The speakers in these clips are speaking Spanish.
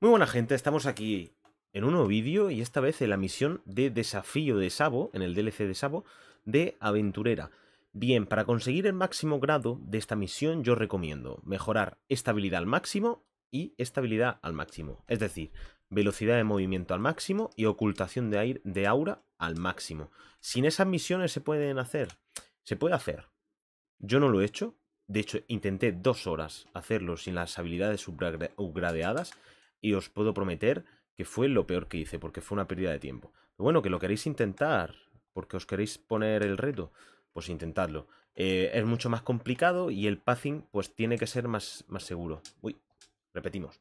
Muy buena gente, estamos aquí en un nuevo vídeo y esta vez en la misión de desafío de Sabo, en el DLC de Sabo, de aventurera. Bien, para conseguir el máximo grado de esta misión yo recomiendo mejorar estabilidad al máximo y estabilidad al máximo. Es decir, velocidad de movimiento al máximo y ocultación de, aire, de aura al máximo. Sin esas misiones se pueden hacer. Se puede hacer. Yo no lo he hecho. De hecho, intenté dos horas hacerlo sin las habilidades upgradeadas y os puedo prometer que fue lo peor que hice, porque fue una pérdida de tiempo. bueno, que lo queréis intentar, porque os queréis poner el reto, pues intentadlo. Eh, es mucho más complicado y el passing pues tiene que ser más, más seguro. Uy, repetimos.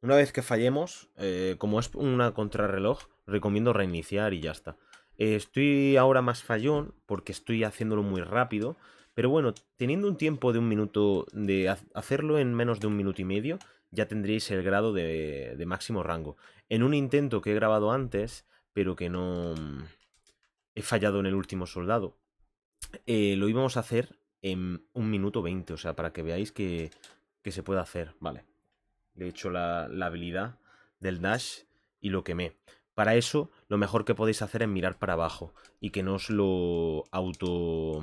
Una vez que fallemos, eh, como es una contrarreloj, recomiendo reiniciar y ya está. Eh, estoy ahora más fallón porque estoy haciéndolo muy rápido pero bueno, teniendo un tiempo de un minuto, de hacerlo en menos de un minuto y medio, ya tendréis el grado de, máximo rango. En un intento que he grabado antes, pero que no mm, he fallado en el último soldado, eh, lo íbamos a hacer en un minuto 20, o sea, para que veáis que, se puede hacer, vale. De hecho, la, la habilidad del dash y lo quemé. Para eso, lo mejor que podéis hacer es mirar para abajo y que no os lo auto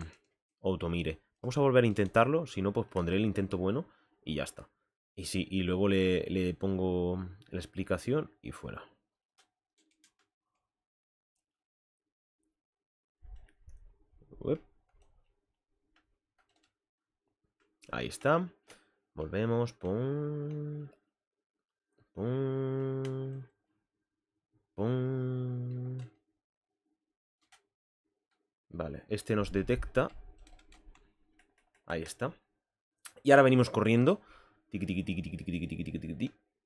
Automire. Vamos a volver a intentarlo, si no, pues pondré el intento bueno y ya está. Y, sí, y luego le, pongo la explicación y fuera. Ahí está. Volvemos. Pum. Vale, este nos detecta Ahí está. Y ahora venimos corriendo.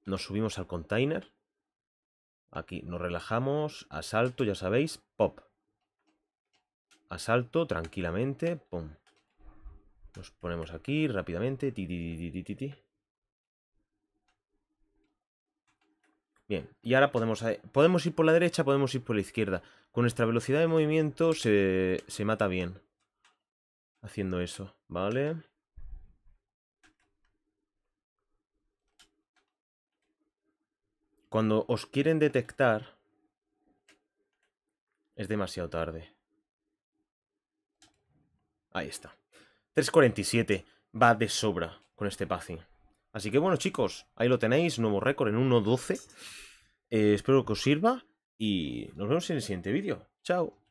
Nos subimos al container. Aquí nos relajamos. Asalto, ya sabéis. Pop. Asalto tranquilamente. Pum. Nos ponemos aquí rápidamente. Bien, y ahora podemos, eh, podemos ir por la derecha, podemos ir por la izquierda. Con nuestra velocidad de movimiento se mata bien haciendo eso, ¿vale? Cuando os quieren detectar, es demasiado tarde. Ahí está. 3.47. Va de sobra con este passing. Así que bueno, chicos, ahí lo tenéis. Nuevo récord en 1.12. Eh, espero que os sirva. Y nos vemos en el siguiente vídeo. Chao.